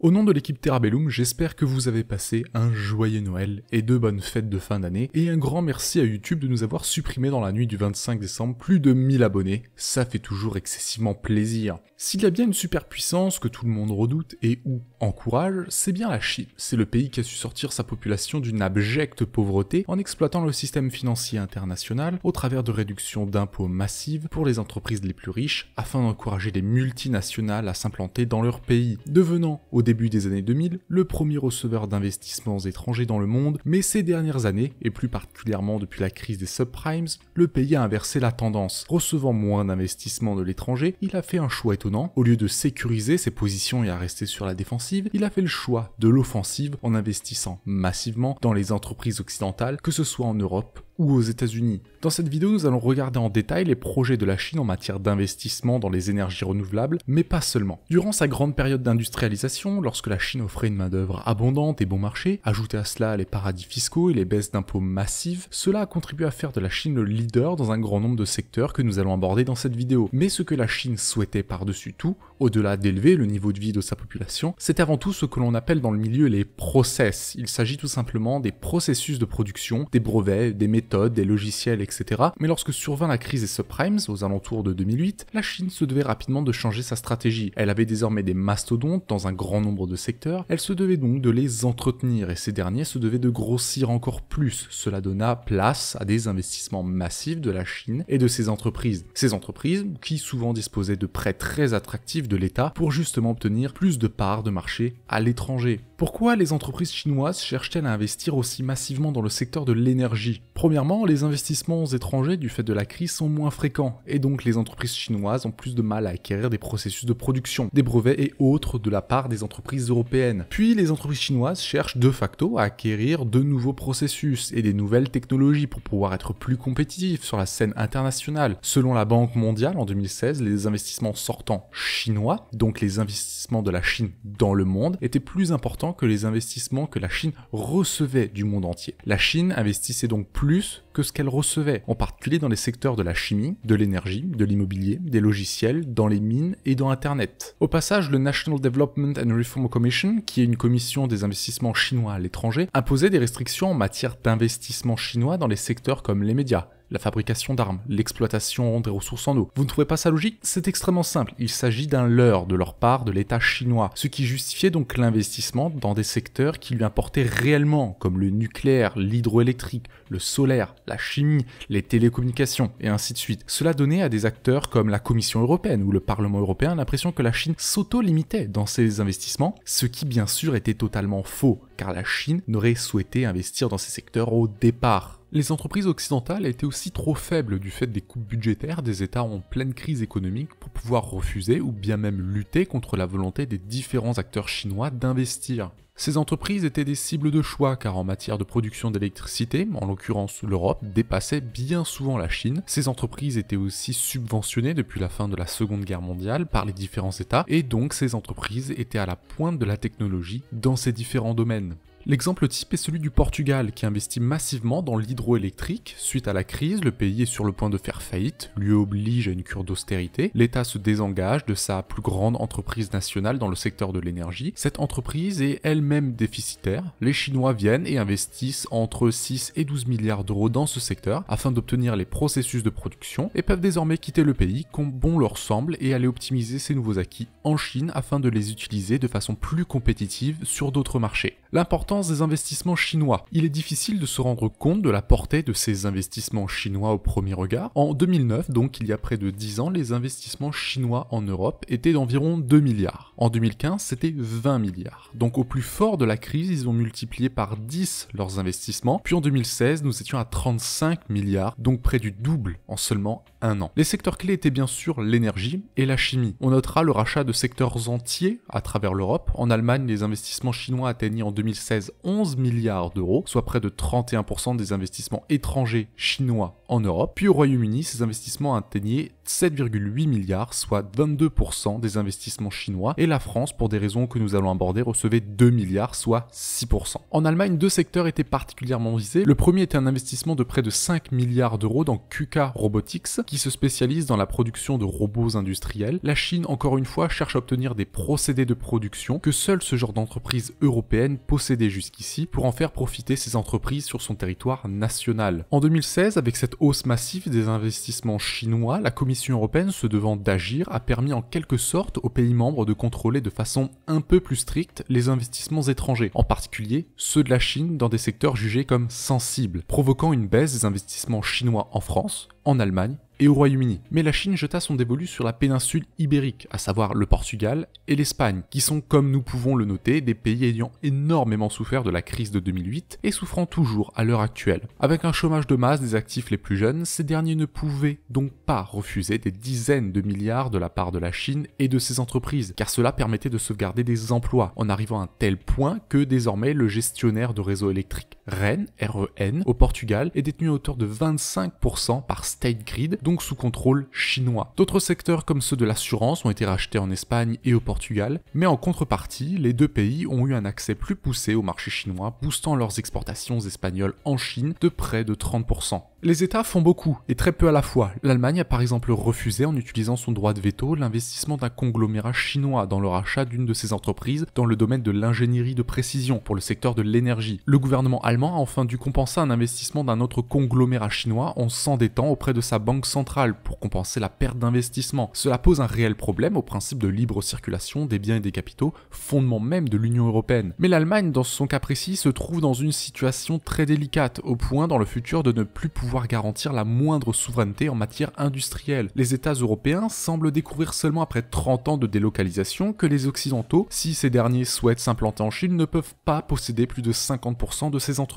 Au nom de l'équipe Terabellum, j'espère que vous avez passé un joyeux Noël et de bonnes fêtes de fin d'année, et un grand merci à YouTube de nous avoir supprimé dans la nuit du 25 décembre plus de 1000 abonnés, ça fait toujours excessivement plaisir. S'il y a bien une superpuissance que tout le monde redoute et ou encourage, c'est bien la Chine. C'est le pays qui a su sortir sa population d'une abjecte pauvreté en exploitant le système financier international au travers de réductions d'impôts massives pour les entreprises les plus riches afin d'encourager les multinationales à s'implanter dans leur pays, devenant au début des années 2000, le premier receveur d'investissements étrangers dans le monde, mais ces dernières années, et plus particulièrement depuis la crise des subprimes, le pays a inversé la tendance. Recevant moins d'investissements de l'étranger, il a fait un choix étonnant. Au lieu de sécuriser ses positions et à rester sur la défensive, il a fait le choix de l'offensive en investissant massivement dans les entreprises occidentales, que ce soit en Europe aux États-Unis. Dans cette vidéo, nous allons regarder en détail les projets de la Chine en matière d'investissement dans les énergies renouvelables, mais pas seulement. Durant sa grande période d'industrialisation, lorsque la Chine offrait une main-d'œuvre abondante et bon marché, ajoutez à cela les paradis fiscaux et les baisses d'impôts massives, cela a contribué à faire de la Chine le leader dans un grand nombre de secteurs que nous allons aborder dans cette vidéo. Mais ce que la Chine souhaitait par-dessus tout, au-delà d'élever le niveau de vie de sa population, c'est avant tout ce que l'on appelle dans le milieu les process. Il s'agit tout simplement des processus de production, des brevets, des méthodes des logiciels, etc. Mais lorsque survint la crise des subprimes, aux alentours de 2008, la Chine se devait rapidement de changer sa stratégie. Elle avait désormais des mastodontes dans un grand nombre de secteurs, elle se devait donc de les entretenir, et ces derniers se devaient de grossir encore plus. Cela donna place à des investissements massifs de la Chine et de ses entreprises. Ces entreprises, qui souvent disposaient de prêts très attractifs de l'État pour justement obtenir plus de parts de marché à l'étranger. Pourquoi les entreprises chinoises cherchent-elles à investir aussi massivement dans le secteur de l'énergie Premièrement, les investissements étrangers du fait de la crise sont moins fréquents, et donc les entreprises chinoises ont plus de mal à acquérir des processus de production, des brevets et autres de la part des entreprises européennes. Puis les entreprises chinoises cherchent de facto à acquérir de nouveaux processus et des nouvelles technologies pour pouvoir être plus compétitifs sur la scène internationale. Selon la Banque mondiale, en 2016, les investissements sortants chinois, donc les investissements de la Chine dans le monde, étaient plus importants que les investissements que la Chine recevait du monde entier. La Chine investissait donc plus que ce qu'elle recevait, en particulier dans les secteurs de la chimie, de l'énergie, de l'immobilier, des logiciels, dans les mines et dans Internet. Au passage, le National Development and Reform Commission, qui est une commission des investissements chinois à l'étranger, imposait des restrictions en matière d'investissement chinois dans les secteurs comme les médias, la fabrication d'armes, l'exploitation des ressources en eau. Vous ne trouvez pas ça logique C'est extrêmement simple, il s'agit d'un leurre de leur part de l'État chinois, ce qui justifiait donc l'investissement dans des secteurs qui lui importaient réellement, comme le nucléaire, l'hydroélectrique, le solaire, la chimie, les télécommunications, et ainsi de suite. Cela donnait à des acteurs comme la Commission européenne ou le Parlement européen l'impression que la Chine s'auto-limitait dans ses investissements, ce qui bien sûr était totalement faux, car la Chine n'aurait souhaité investir dans ces secteurs au départ. Les entreprises occidentales étaient aussi trop faibles du fait des coupes budgétaires des États en pleine crise économique pour pouvoir refuser ou bien même lutter contre la volonté des différents acteurs chinois d'investir. Ces entreprises étaient des cibles de choix car en matière de production d'électricité, en l'occurrence l'Europe, dépassait bien souvent la Chine. Ces entreprises étaient aussi subventionnées depuis la fin de la Seconde Guerre mondiale par les différents États et donc ces entreprises étaient à la pointe de la technologie dans ces différents domaines. L'exemple type est celui du Portugal, qui investit massivement dans l'hydroélectrique. Suite à la crise, le pays est sur le point de faire faillite, lui oblige à une cure d'austérité. L'État se désengage de sa plus grande entreprise nationale dans le secteur de l'énergie. Cette entreprise est elle-même déficitaire. Les Chinois viennent et investissent entre 6 et 12 milliards d'euros dans ce secteur afin d'obtenir les processus de production et peuvent désormais quitter le pays comme bon leur semble et aller optimiser ces nouveaux acquis en Chine afin de les utiliser de façon plus compétitive sur d'autres marchés. L'important des investissements chinois. Il est difficile de se rendre compte de la portée de ces investissements chinois au premier regard. En 2009, donc il y a près de 10 ans, les investissements chinois en Europe étaient d'environ 2 milliards. En 2015, c'était 20 milliards. Donc au plus fort de la crise, ils ont multiplié par 10 leurs investissements. Puis en 2016, nous étions à 35 milliards, donc près du double en seulement un an. Les secteurs clés étaient bien sûr l'énergie et la chimie. On notera le rachat de secteurs entiers à travers l'Europe. En Allemagne, les investissements chinois atteignaient en 2016 11 milliards d'euros, soit près de 31% des investissements étrangers chinois en Europe. Puis au Royaume-Uni, ces investissements atteignaient 7,8 milliards, soit 22% des investissements chinois, et la France, pour des raisons que nous allons aborder, recevait 2 milliards, soit 6%. En Allemagne, deux secteurs étaient particulièrement visés. Le premier était un investissement de près de 5 milliards d'euros dans QK Robotics, qui se spécialise dans la production de robots industriels. La Chine, encore une fois, cherche à obtenir des procédés de production que seul ce genre d'entreprise européenne possédait jusqu'ici pour en faire profiter ses entreprises sur son territoire national. En 2016, avec cette hausse massive des investissements chinois, la Commission européenne se devant d'agir a permis en quelque sorte aux pays membres de contrôler de façon un peu plus stricte les investissements étrangers, en particulier ceux de la Chine dans des secteurs jugés comme sensibles, provoquant une baisse des investissements chinois en France, en Allemagne et au Royaume-Uni. Mais la Chine jeta son dévolu sur la péninsule ibérique, à savoir le Portugal et l'Espagne, qui sont, comme nous pouvons le noter, des pays ayant énormément souffert de la crise de 2008 et souffrant toujours à l'heure actuelle. Avec un chômage de masse des actifs les plus jeunes, ces derniers ne pouvaient donc pas refuser des dizaines de milliards de la part de la Chine et de ses entreprises, car cela permettait de sauvegarder des emplois, en arrivant à un tel point que désormais le gestionnaire de réseaux électriques, REN, e au Portugal, est détenu à hauteur de 25% par State Grid, donc sous contrôle chinois. D'autres secteurs comme ceux de l'assurance ont été rachetés en Espagne et au Portugal, mais en contrepartie, les deux pays ont eu un accès plus poussé au marché chinois, boostant leurs exportations espagnoles en Chine de près de 30%. Les États font beaucoup, et très peu à la fois. L'Allemagne a par exemple refusé, en utilisant son droit de veto, l'investissement d'un conglomérat chinois dans le rachat d'une de ses entreprises dans le domaine de l'ingénierie de précision pour le secteur de l'énergie. Le gouvernement a enfin dû compenser un investissement d'un autre conglomérat chinois en s'endettant auprès de sa banque centrale pour compenser la perte d'investissement. Cela pose un réel problème au principe de libre circulation des biens et des capitaux, fondement même de l'Union européenne. Mais l'Allemagne, dans son cas précis, se trouve dans une situation très délicate, au point dans le futur de ne plus pouvoir garantir la moindre souveraineté en matière industrielle. Les États européens semblent découvrir seulement après 30 ans de délocalisation que les Occidentaux, si ces derniers souhaitent s'implanter en Chine, ne peuvent pas posséder plus de 50% de ces entreprises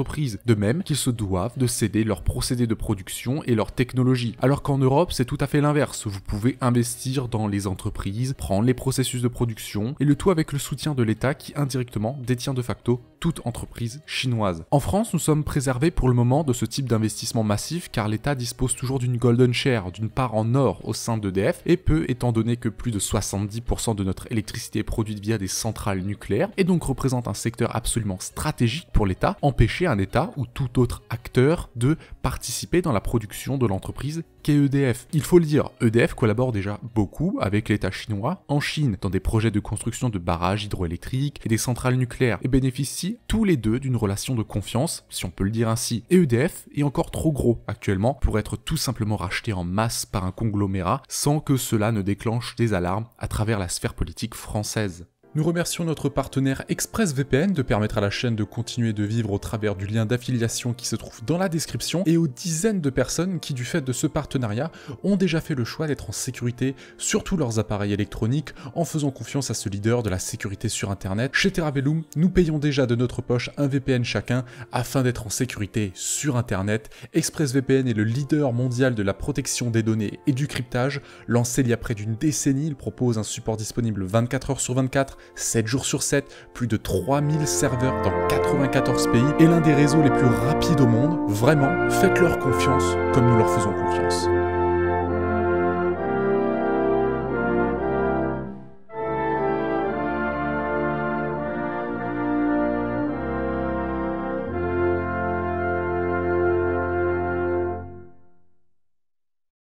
de même qu'ils se doivent de céder leurs procédés de production et leurs technologies. Alors qu'en Europe, c'est tout à fait l'inverse, vous pouvez investir dans les entreprises, prendre les processus de production, et le tout avec le soutien de l'État qui indirectement détient de facto toute entreprise chinoise. En France, nous sommes préservés pour le moment de ce type d'investissement massif car l'État dispose toujours d'une golden share, d'une part en or au sein d'EDF et peut, étant donné que plus de 70% de notre électricité est produite via des centrales nucléaires et donc représente un secteur absolument stratégique pour l'État, empêcher un État ou tout autre acteur de participer dans la production de l'entreprise qu'est EDF. Il faut le dire, EDF collabore déjà beaucoup avec l'État chinois en Chine dans des projets de construction de barrages hydroélectriques et des centrales nucléaires et bénéficie tous les deux d'une relation de confiance, si on peut le dire ainsi. Et EDF est encore trop gros actuellement pour être tout simplement racheté en masse par un conglomérat sans que cela ne déclenche des alarmes à travers la sphère politique française. Nous remercions notre partenaire ExpressVPN de permettre à la chaîne de continuer de vivre au travers du lien d'affiliation qui se trouve dans la description et aux dizaines de personnes qui, du fait de ce partenariat, ont déjà fait le choix d'être en sécurité sur tous leurs appareils électroniques en faisant confiance à ce leader de la sécurité sur Internet. Chez Terravellum, nous payons déjà de notre poche un VPN chacun afin d'être en sécurité sur Internet. ExpressVPN est le leader mondial de la protection des données et du cryptage. Lancé il y a près d'une décennie, il propose un support disponible 24 heures sur 24 7 jours sur 7, plus de 3000 serveurs dans 94 pays et l'un des réseaux les plus rapides au monde. Vraiment, faites-leur confiance comme nous leur faisons confiance.